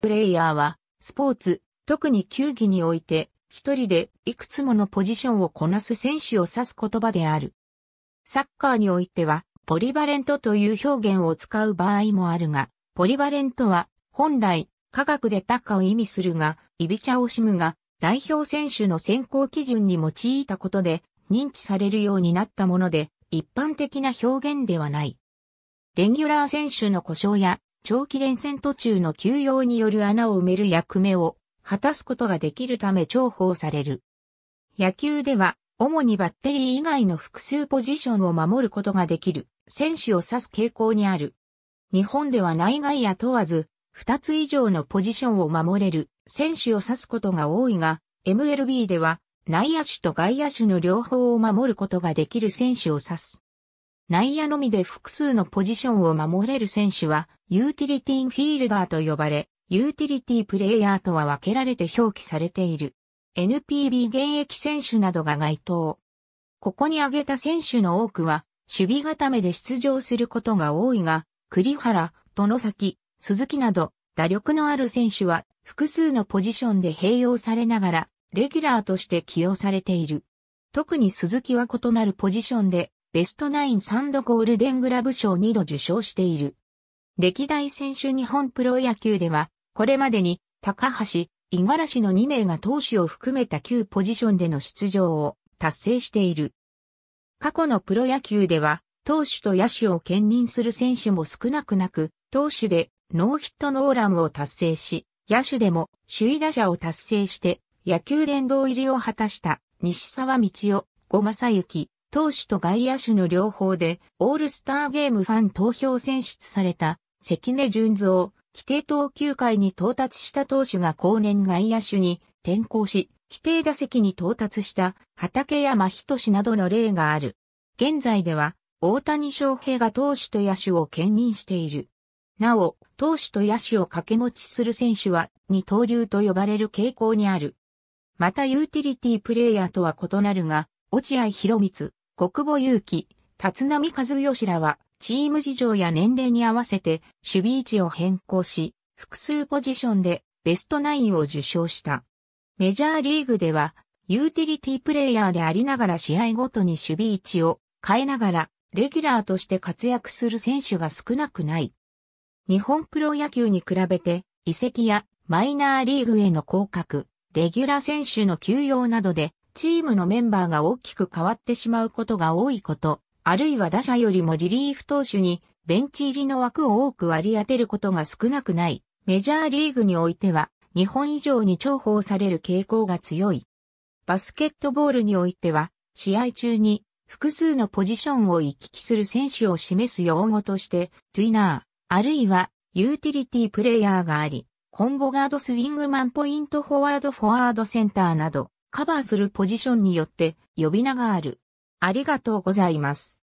プレイヤーは、スポーツ、特に球技において、一人でいくつものポジションをこなす選手を指す言葉である。サッカーにおいては、ポリバレントという表現を使う場合もあるが、ポリバレントは、本来、科学で多価を意味するが、イビチャオシムが、代表選手の選考基準に用いたことで、認知されるようになったもので、一般的な表現ではない。レギュラー選手の故障や長期連戦途中の休養による穴を埋める役目を果たすことができるため重宝される。野球では、主にバッテリー以外の複数ポジションを守ることができる選手を指す傾向にある。日本では内外野問わず、2つ以上のポジションを守れる選手を指すことが多いが、MLB では内野手と外野手の両方を守ることができる選手を指す。内野のみで複数のポジションを守れる選手はユーティリティンフィールダーと呼ばれ、ユーティリティプレイヤーとは分けられて表記されている。NPB 現役選手などが該当。ここに挙げた選手の多くは、守備固めで出場することが多いが、栗原、殿崎、鈴木など、打力のある選手は、複数のポジションで併用されながら、レギュラーとして起用されている。特に鈴木は異なるポジションで、ベストナイン3度ゴールデングラブ賞2度受賞している。歴代選手日本プロ野球では、これまでに高橋、五十嵐の2名が投手を含めた旧ポジションでの出場を達成している。過去のプロ野球では、投手と野手を兼任する選手も少なくなく、投手でノーヒットノーランを達成し、野手でも首位打者を達成して野球殿堂入りを果たした西沢道夫、五正幸、投手と外野手の両方でオールスターゲームファン投票選出された関根純造、規定投球回に到達した投手が後年外野手に転向し、規定打席に到達した畠山仁などの例がある。現在では、大谷翔平が投手と野手を兼任している。なお、投手と野手を掛け持ちする選手は、二刀流と呼ばれる傾向にある。またユーティリティプレイヤーとは異なるが、落合博光、国母祐希、立浪和義らは、チーム事情や年齢に合わせて守備位置を変更し、複数ポジションでベストナインを受賞した。メジャーリーグでは、ユーティリティプレイヤーでありながら試合ごとに守備位置を変えながら、レギュラーとして活躍する選手が少なくない。日本プロ野球に比べて、移籍やマイナーリーグへの降格、レギュラー選手の休養などで、チームのメンバーが大きく変わってしまうことが多いこと、あるいは打者よりもリリーフ投手にベンチ入りの枠を多く割り当てることが少なくない、メジャーリーグにおいては、日本以上に重宝される傾向が強い。バスケットボールにおいては、試合中に複数のポジションを行き来する選手を示す用語として、トゥイナー、あるいはユーティリティプレイヤーがあり、コンボガードスウィングマンポイントフォワードフォワードセンターなど、カバーするポジションによって呼び名がある。ありがとうございます。